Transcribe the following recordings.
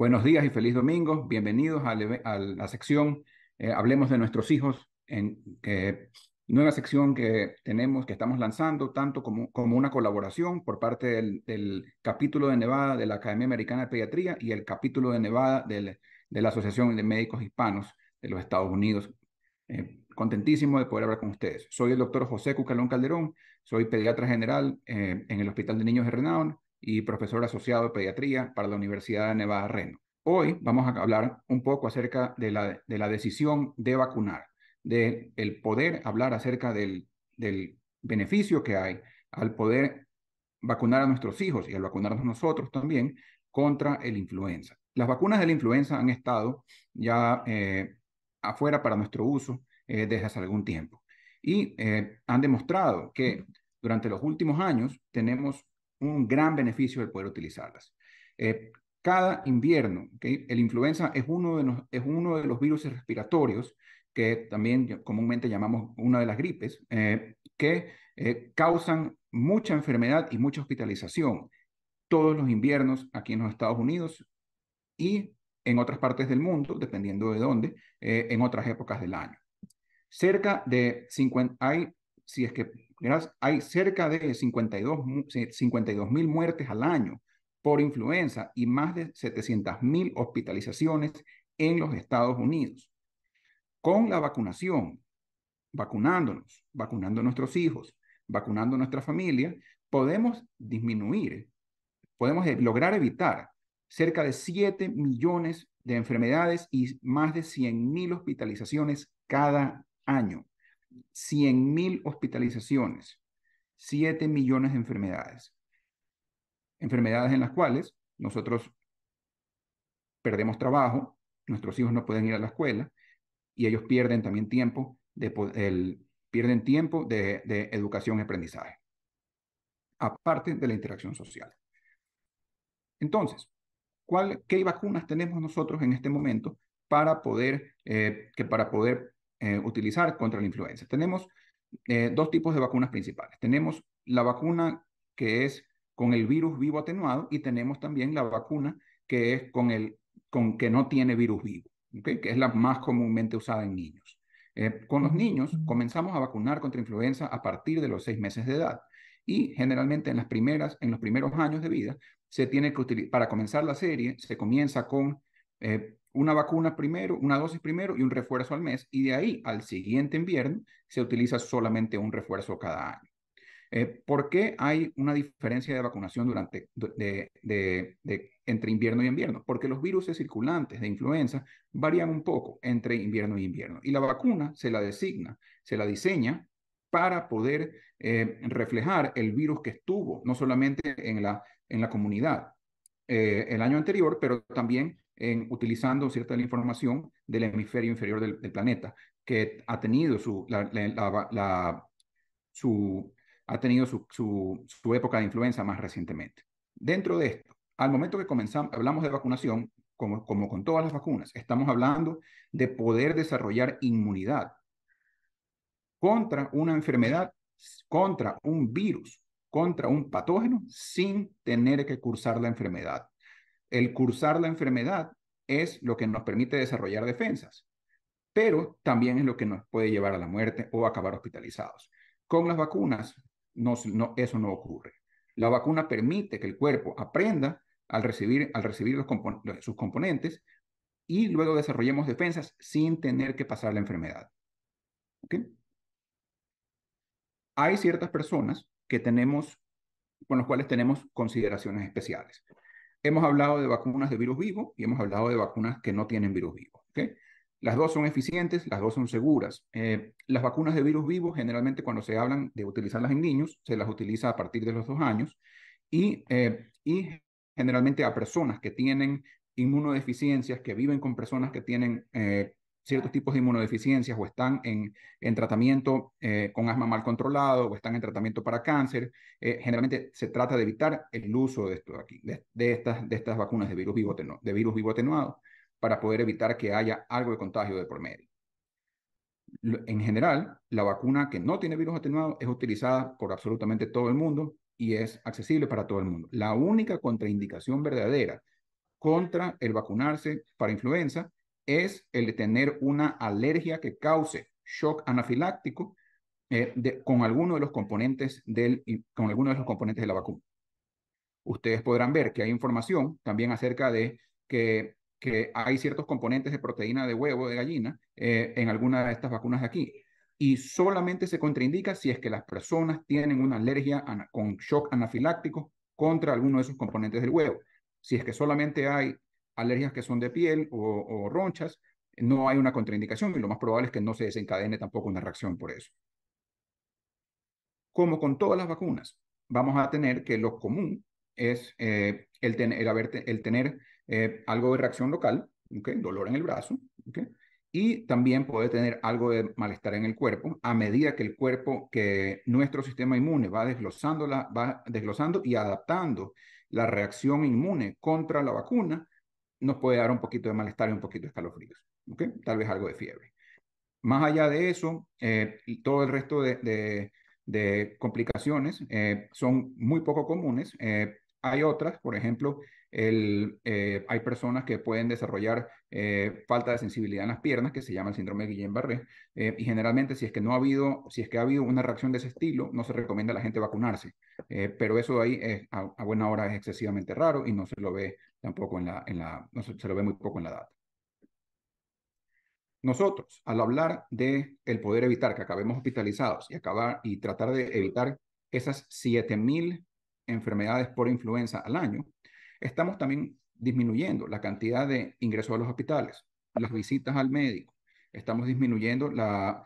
Buenos días y feliz domingo. Bienvenidos a, la sección eh, Hablemos de nuestros hijos, en, nueva sección que tenemos, que estamos lanzando, tanto como, como una colaboración por parte del, capítulo de Nevada de la Academia Americana de Pediatría y el capítulo de Nevada de la Asociación de Médicos Hispanos de los Estados Unidos. Eh, contentísimo de poder hablar con ustedes. Soy el doctor José Cucalón Calderón, soy pediatra general eh, en el Hospital de Niños de Renown y profesor asociado de pediatría para la Universidad de Nevada Reno. Hoy vamos a hablar un poco acerca de la, de la decisión de vacunar, de el poder hablar acerca del, del beneficio que hay al poder vacunar a nuestros hijos y al vacunarnos nosotros también contra el influenza. Las vacunas de la influenza han estado ya eh, afuera para nuestro uso eh, desde hace algún tiempo y eh, han demostrado que durante los últimos años tenemos un gran beneficio el poder utilizarlas. Eh, cada invierno, el influenza es uno, de los, es uno de los virus respiratorios que también comúnmente llamamos una de las gripes, eh, que eh, causan mucha enfermedad y mucha hospitalización todos los inviernos aquí en los Estados Unidos y en otras partes del mundo, dependiendo de dónde, en otras épocas del año. Cerca de 50, hay, si es que hay cerca de 52 eh, mil muertes al año por influenza y más de 700 mil hospitalizaciones en los Estados Unidos. Con la vacunación, vacunándonos, vacunando a nuestros hijos, vacunando a nuestra familia, podemos disminuir, podemos eh, lograr evitar cerca de 7 millones de enfermedades y más de 100 mil hospitalizaciones cada año. 100 mil hospitalizaciones, 7 millones de enfermedades. Enfermedades en las cuales nosotros perdemos trabajo, nuestros hijos no pueden ir a la escuela y ellos pierden también tiempo de, el, pierden tiempo de, educación y aprendizaje, aparte de la interacción social. Entonces, ¿cuál, ¿qué vacunas tenemos nosotros en este momento para poder, eh, que para poder eh, utilizar contra la influenza. Tenemos eh, dos tipos de vacunas principales. Tenemos la vacuna que es con el virus vivo atenuado y tenemos también la vacuna que es con el con que no tiene virus vivo, que es la más comúnmente usada en niños. Eh, con los niños comenzamos a vacunar contra influenza a partir de los seis meses de edad y generalmente en las primeras en los primeros años de vida se tiene que para comenzar la serie se comienza con eh, una vacuna primero, una dosis primero y un refuerzo al mes, y de ahí al siguiente invierno se utiliza solamente un refuerzo cada año. Eh, ¿Por qué hay una diferencia de vacunación durante, de, entre invierno y invierno? Porque los virus circulantes de influenza varían un poco entre invierno y invierno, y la vacuna se la designa, se la diseña para poder eh, reflejar el virus que estuvo, no solamente en la, en la comunidad el año anterior, pero también utilizando cierta información del hemisferio inferior del, planeta, que ha tenido su, ha tenido su, época de influencia más recientemente. Dentro de esto, al momento que comenzamos, hablamos de vacunación, como con todas las vacunas, estamos hablando de poder desarrollar inmunidad contra una enfermedad, contra un virus, contra un patógeno, sin tener que cursar la enfermedad el cursar la enfermedad es lo que nos permite desarrollar defensas, pero también es lo que nos puede llevar a la muerte o acabar hospitalizados. Con las vacunas, eso no ocurre. La vacuna permite que el cuerpo aprenda al recibir, al recibir sus componentes y luego desarrollemos defensas sin tener que pasar la enfermedad. Hay ciertas personas que tenemos, con las cuales tenemos consideraciones especiales. Hemos hablado de vacunas de virus vivo y hemos hablado de vacunas que no tienen virus vivo. Las dos son eficientes, las dos son seguras. Eh, las vacunas de virus vivo, generalmente cuando se hablan de utilizarlas en niños, se las utiliza a partir de los dos años y, eh, generalmente a personas que tienen inmunodeficiencias, que viven con personas que tienen eh, ciertos tipos de inmunodeficiencias o están en, en tratamiento eh, con asma mal controlado o están en tratamiento para cáncer, eh, generalmente se trata de evitar el uso de, esto aquí, de, estas, de estas vacunas de virus, vivo de virus vivo atenuado para poder evitar que haya algo de contagio de por medio. En general, la vacuna que no tiene virus atenuado es utilizada por absolutamente todo el mundo y es accesible para todo el mundo. La única contraindicación verdadera contra el vacunarse para influenza es el de tener una alergia que cause shock anafiláctico eh, con alguno de los componentes del con alguno de los componentes de la vacuna. Ustedes podrán ver que hay información también acerca de que, hay ciertos componentes de proteína de huevo de gallina eh, en alguna de estas vacunas de aquí y solamente se contraindica si es que las personas tienen una alergia con shock anafiláctico contra alguno de esos componentes del huevo. Si es que solamente hay alergias que son de piel o, ronchas, no hay una contraindicación y lo más probable es que no se desencadene tampoco una reacción por eso. Como con todas las vacunas, vamos a tener que lo común es eh, el, tener, el, eh, haber el, tener algo de reacción local, dolor en el brazo, y también puede tener algo de malestar en el cuerpo a medida que el cuerpo, que nuestro sistema inmune va desglosando, va desglosando y adaptando la reacción inmune contra la vacuna nos puede dar un poquito de malestar y un poquito de escalofríos, ¿ok? tal vez algo de fiebre. Más allá de eso, eh, todo el resto de, complicaciones eh, son muy poco comunes. Eh, hay otras, por ejemplo, eh, hay personas que pueden desarrollar falta de sensibilidad en las piernas, que se llama el síndrome de Guillain-Barré, y generalmente si es que no ha habido, si es que ha habido una reacción de ese estilo, no se recomienda a la gente vacunarse, pero eso ahí a buena hora es excesivamente raro y no se lo ve tampoco en la, en la se, lo ve muy poco en la data. Nosotros, al hablar de el poder evitar que acabemos hospitalizados y acabar y tratar de evitar esas 7000 enfermedades por influenza al año, estamos también disminuyendo la cantidad de ingresos a los hospitales, las visitas al médico, estamos disminuyendo la,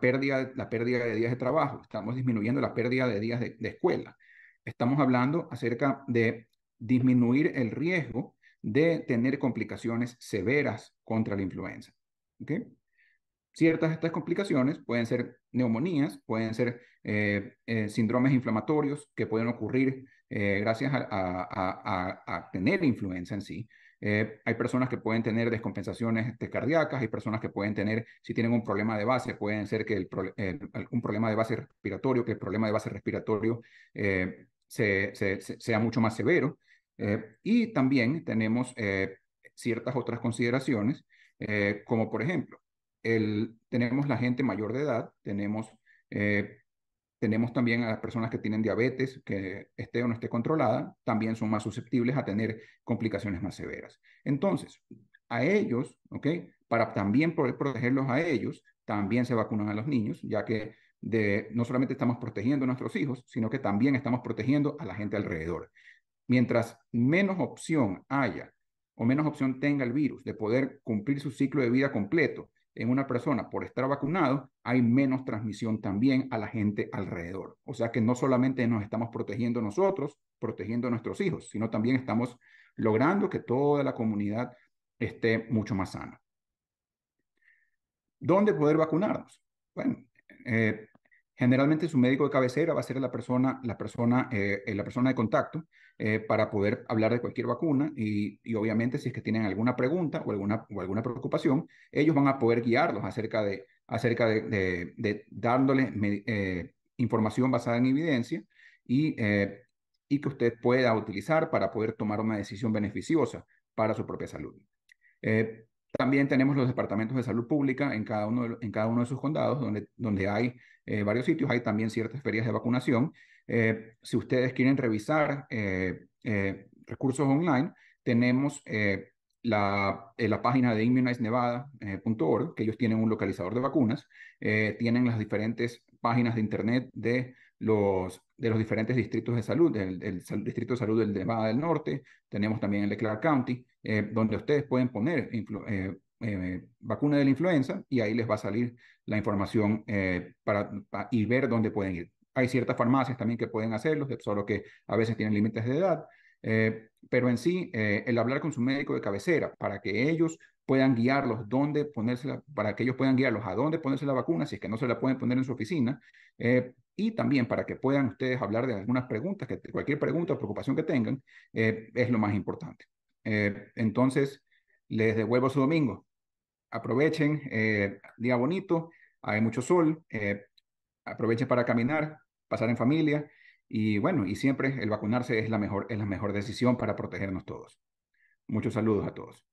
pérdida, la pérdida de días de trabajo, estamos disminuyendo la pérdida de días de escuela. Estamos hablando acerca de disminuir el riesgo de tener complicaciones severas contra la influenza. Ciertas de estas complicaciones pueden ser neumonías, pueden ser eh, eh, síndromes inflamatorios que pueden ocurrir eh, gracias a, tener influenza en sí. hay personas que pueden tener descompensaciones este, cardíacas, hay personas que pueden tener, si tienen un problema de base, pueden ser que el, un problema de base respiratorio, que el problema de base respiratorio sea mucho más severo. Eh, y también tenemos eh, ciertas otras consideraciones, eh, como por ejemplo, tenemos la gente mayor de edad, tenemos, tenemos también a las personas que tienen diabetes, que esté o no esté controlada, también son más susceptibles a tener complicaciones más severas. Entonces, a ellos, ¿ok? Para también poder protegerlos a ellos, también se vacunan a los niños, ya que no solamente estamos protegiendo a nuestros hijos, sino que también estamos protegiendo a la gente alrededor. Mientras menos opción haya o menos opción tenga el virus de poder cumplir su ciclo de vida completo en una persona por estar vacunado, hay menos transmisión también a la gente alrededor. O sea que no solamente nos estamos protegiendo nosotros, protegiendo a nuestros hijos, sino también estamos logrando que toda la comunidad esté mucho más sana. ¿Dónde poder vacunarnos? Bueno, eh, Generalmente su médico de cabecera va a ser la persona, la persona, eh, eh, la persona de contacto eh, para poder hablar de cualquier vacuna y, obviamente si es que tienen alguna pregunta o alguna, o alguna preocupación, ellos van a poder guiarlos acerca de, acerca de, de, dándoles información basada en evidencia y, y que usted pueda utilizar para poder tomar una decisión beneficiosa para su propia salud. También tenemos los departamentos de salud pública en cada uno de, en cada uno de sus condados, donde, donde hay eh, varios sitios, hay también ciertas ferias de vacunación. Eh, si ustedes quieren revisar eh, recursos online, tenemos la, la, página de immunizenevada.org, que ellos tienen un localizador de vacunas, tienen las diferentes páginas de internet de los, de los diferentes distritos de salud, del distrito de salud del Nevada del Norte, tenemos también el de Clark County, eh, donde ustedes pueden poner eh, eh, vacuna de la influenza y ahí les va a salir la información para, y ver dónde pueden ir. Hay ciertas farmacias también que pueden hacerlo, solo que a veces tienen límites de edad, pero en sí, el hablar con su médico de cabecera para que ellos puedan guiarlos dónde para que ellos puedan guiarlos a dónde ponerse la vacuna, si es que no se la pueden poner en su oficina, y también para que puedan ustedes hablar de algunas preguntas, que cualquier pregunta o preocupación que tengan, eh, es lo más importante. Eh, entonces, les devuelvo su domingo. Aprovechen, eh, día bonito, hay mucho sol, aprovechen para caminar, pasar en familia y bueno, y siempre el vacunarse es la mejor, es la mejor decisión para protegernos todos. Muchos saludos a todos.